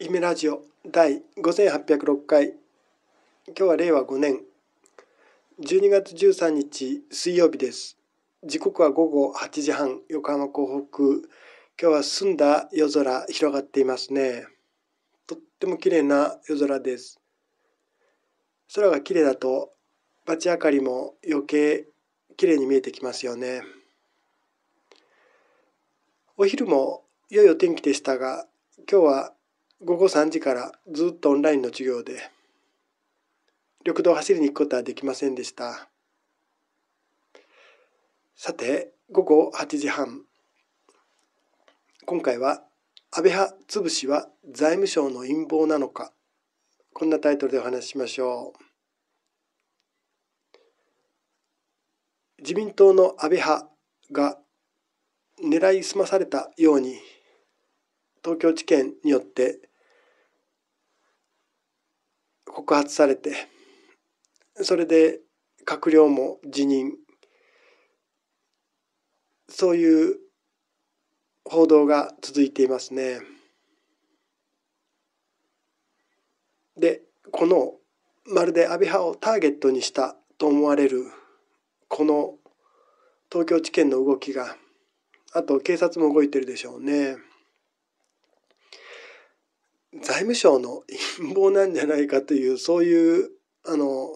イメラジオ第千八百六回今日は令和5年12月13日水曜日です時刻は午後8時半横浜港北今日は澄んだ夜空広がっていますねとっても綺麗な夜空です空が綺麗だとバチ明かりも余計綺麗に見えてきますよねお昼も良いお天気でしたが今日は午後3時からずっとオンラインの授業で緑道を走りに行くことはできませんでしたさて午後8時半今回は「安倍派潰しは財務省の陰謀なのか」こんなタイトルでお話ししましょう自民党の安倍派が狙いすまされたように東京地検によって告発されてそれで閣僚も辞任そういう報道が続いていますね。でこのまるで安倍派をターゲットにしたと思われるこの東京地検の動きがあと警察も動いてるでしょうね。財務省の陰謀なんじゃないかというそういうあの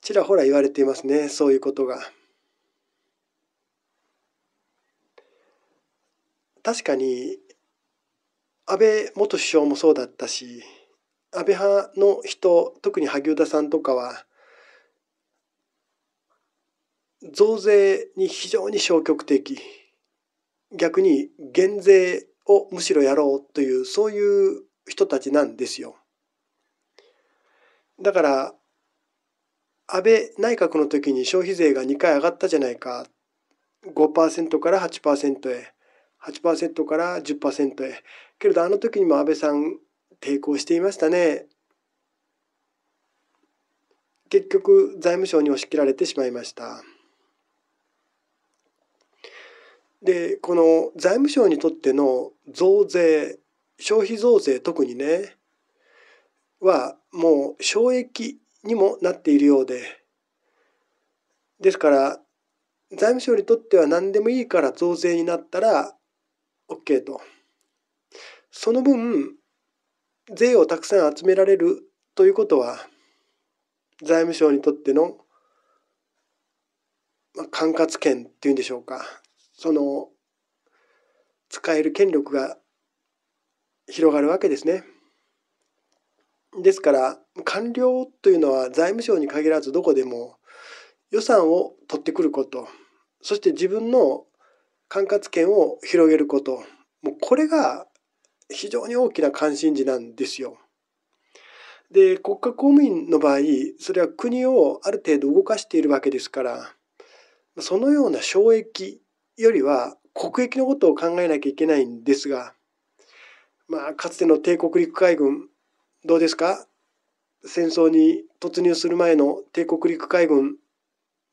ちらほら言われていますねそういうことが。確かに安倍元首相もそうだったし安倍派の人特に萩生田さんとかは増税に非常に消極的逆に減税をむしろやろうというそういう人たちなんですよ。だから安倍内閣の時に消費税が2回上がったじゃないか5%から8%へ8%から10%へけれどあの時にも安倍さん抵抗していましたね結局財務省に押し切られてしまいました。でこの財務省にとっての増税消費増税特にねはもう省益にもなっているようでですから財務省にとっては何でもいいから増税になったら OK とその分税をたくさん集められるということは財務省にとっての、ま管轄権っていうんでしょうかその使える権力が広がるわけですね。ですから官僚というのは財務省に限らずどこでも予算を取ってくることそして自分の管轄権を広げることもうこれが非常に大きな関心事なんですよ。で国家公務員の場合それは国をある程度動かしているわけですからそのような障壁よりは国益のことを考えなきゃいけないんですが、まあ、かつての帝国陸海軍どうですか戦争に突入する前の帝国陸海軍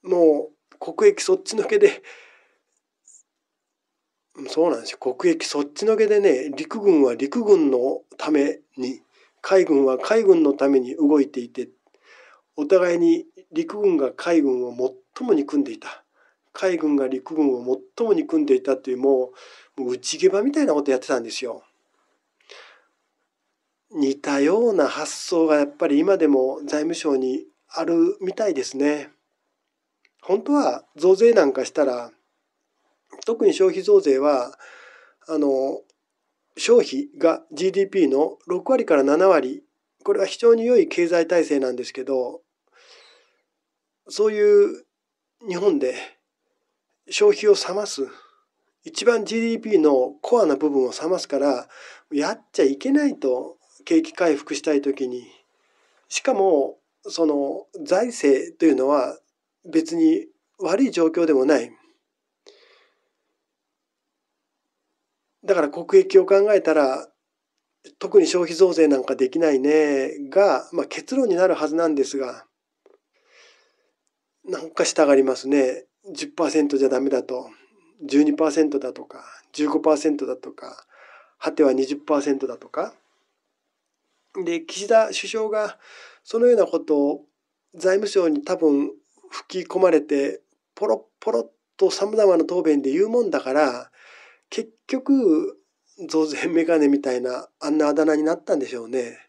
もう国益そっちのけでそうなんですよ国益そっちのけでね陸軍は陸軍のために海軍は海軍のために動いていてお互いに陸軍が海軍を最も憎んでいた海軍が陸軍を最も憎んでいたというもうもう内毛場みたいなことやってたんですよ。似たような発想がやっぱり今でも財務省にあるみたいですね。本当は増税なんかしたら特に消費増税はあの消費が GDP の6割から7割これは非常に良い経済体制なんですけどそういう日本で消費を冷ます。一番 GDP のコアな部分を冷ますから、やっちゃいけないと、景気回復したい時に。しかも、その財政というのは別に悪い状況でもない。だから国益を考えたら、特に消費増税なんかできないねが、まあ、結論になるはずなんですが、なんか従いますね。10%じゃダメだと、12%だとか、15%だとか、果ては20%だとか。で、岸田首相がそのようなことを財務省に多分吹き込まれて、ポロポロッとざまな答弁で言うもんだから、結局、増税メガネみたいな、あんなあだ名になったんでしょうね。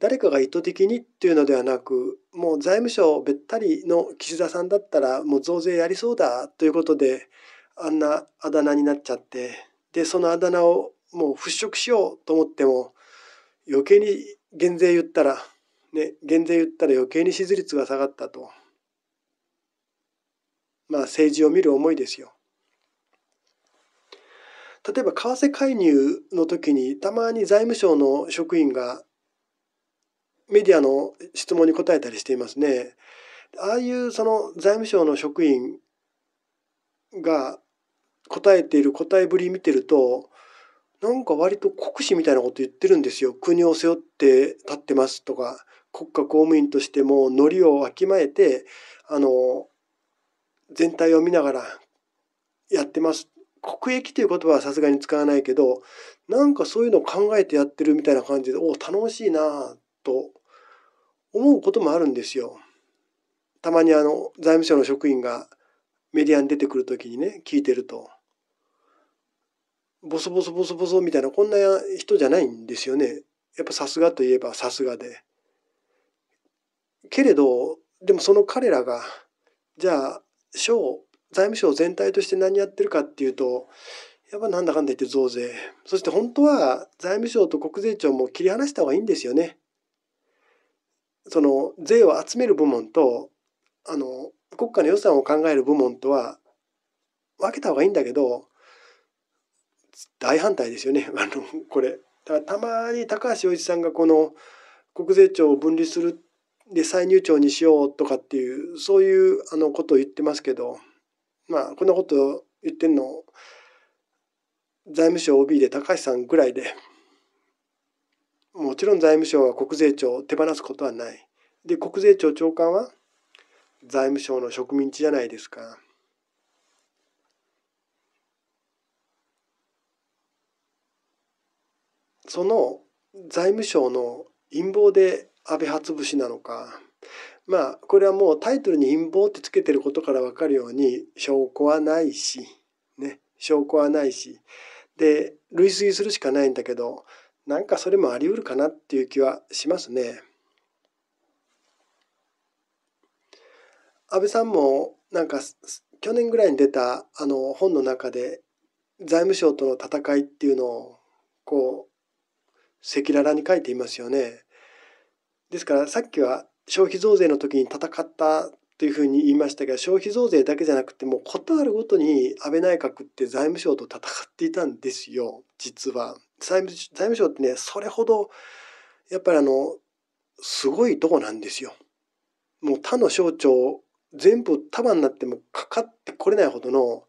誰かが意図的にっていうのではなくもう財務省べったりの岸田さんだったらもう増税やりそうだということであんなあだ名になっちゃってでそのあだ名をもう払拭しようと思っても余計に減税言ったらね減税言ったら余計に支持率が下がったとまあ政治を見る思いですよ。例えば為替介入の時にたまに財務省の職員がメディアの質問に答えたりしていますね。ああいうその財務省の職員が答えている答えぶり見てるとなんか割と国士みたいなこと言ってるんですよ。国を背負って立ってますとか国家公務員としてもノリをわきまえてあの全体を見ながらやってます。国益という言葉はさすがに使わないけどなんかそういうのを考えてやってるみたいな感じでおお楽しいなと思うこともあるんですよ。たまにあの財務省の職員がメディアに出てくる時にね聞いてるとボソボソボソボソみたいなこんな人じゃないんですよね。やっぱさすがといえばさすがで。けれどでもその彼らがじゃあ省財務省全体として何やってるかっていうとやっぱなんだかんだ言って増税そして本当は財務省と国税庁も切り離した方がいいんですよね。その税を集める部門とあの国家の予算を考える部門とは分けた方がいいんだけど大反対ですよね あのこれ。だからたまに高橋洋一さんがこの国税庁を分離するで歳入庁にしようとかっていうそういうあのことを言ってますけどまあこんなこと言ってんの財務省 OB で高橋さんぐらいでもちろん財務省は国税庁を手放すことはない。で、国税庁長官は財務省の植民地じゃないですか。その財務省の陰謀で安倍初節なのか。まあ、これはもうタイトルに陰謀ってつけてることからわかるように、証拠はないし、ね、証拠はないし、で、類推するしかないんだけど、なんかそれもあり得るかなっていう気はしますね。安倍さんもなんか去年ぐらいに出たあの本の中で財務省との戦いっていうのをこう赤裸々に書いていますよね。ですからさっきは消費増税の時に戦ったというふうに言いましたが消費増税だけじゃなくてもう事あるごとに安倍内閣って財務省と戦っていたんですよ実は。財務財務省ってねそれほどやっぱりあのすごいとこなんですよ。もう他の省庁全部束になってもかかってこれないほどの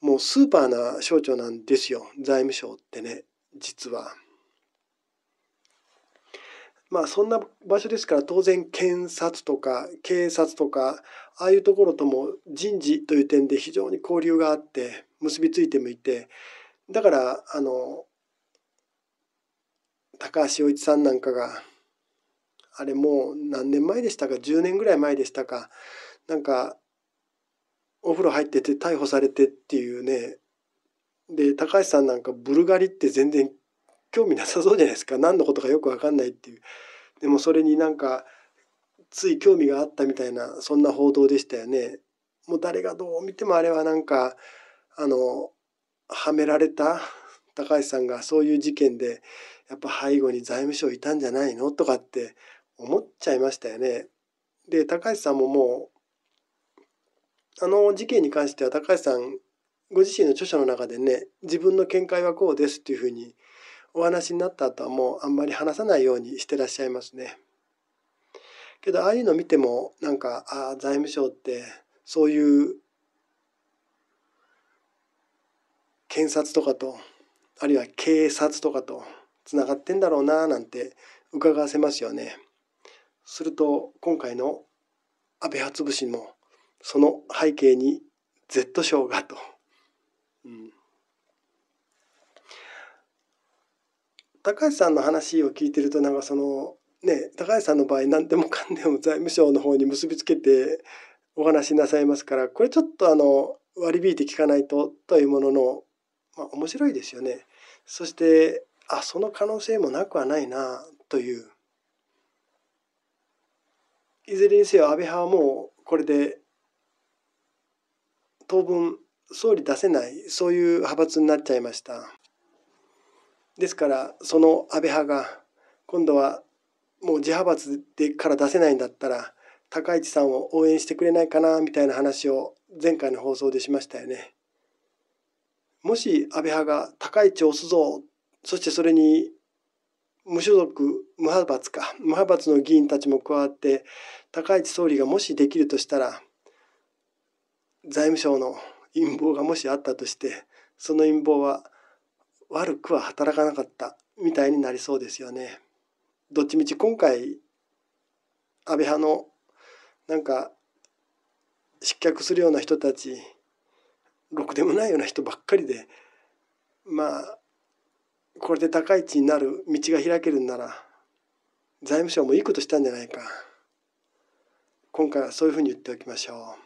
もうスーパーな省庁なんですよ財務省ってね実は。まあそんな場所ですから当然検察とか警察とかああいうところとも人事という点で非常に交流があって結びついてもいてだからあの高橋洋一さんなんかがあれもう何年前でしたか10年ぐらい前でしたかなんかお風呂入ってて逮捕されてっていうねで高橋さんなんかブルガリって全然興味なさそうじゃないですか何のことかよく分かんないっていうでもそれになんかつい興味があったみたいなそんな報道でしたよねもう誰がどう見てもあれはなんかあのはめられた高橋さんがそういう事件でやっぱ背後に財務省いたんじゃないのとかって思っちゃいましたよね。で高橋さんももうあの事件に関しては高橋さんご自身の著書の中でね自分の見解はこうですっていうふうにお話になった後はもうあんまり話さないようにしてらっしゃいますね。けどああいうの見てもなんかああ財務省ってそういう検察とかとあるいは警察とかとつながってんだろうななんて伺わせますよね。すると今回の安倍初節しもその背景に Z 賞がと。うん高橋さんの話を聞いてるとなんかそのね高橋さんの場合何でもかんでも財務省の方に結びつけてお話しなさいますからこれちょっとあの割り引いて聞かないとというもののまあ、面白いですよね。そしてあその可能性もなくはないなという。いずれにせよ安倍派はもうこれで当分総理出せないそういう派閥になっちゃいました。ですからその安倍派が今度はもう自派閥でから出せないんだったら高市さんを応援してくれないかなみたいな話を前回の放送でしましたよね。もし安倍派が高市を押すぞそしてそれに無所属無派閥か無派閥の議員たちも加わって高市総理がもしできるとしたら財務省の陰謀がもしあったとしてその陰謀は悪くは働かなかったみたいになりそうですよね。どっちみち今回安倍派のなんか失脚するような人たちろくでもないような人ばっかりでまあこれで高い地になる道が開けるんなら財務省もいいことしたんじゃないか今回はそういうふうに言っておきましょう。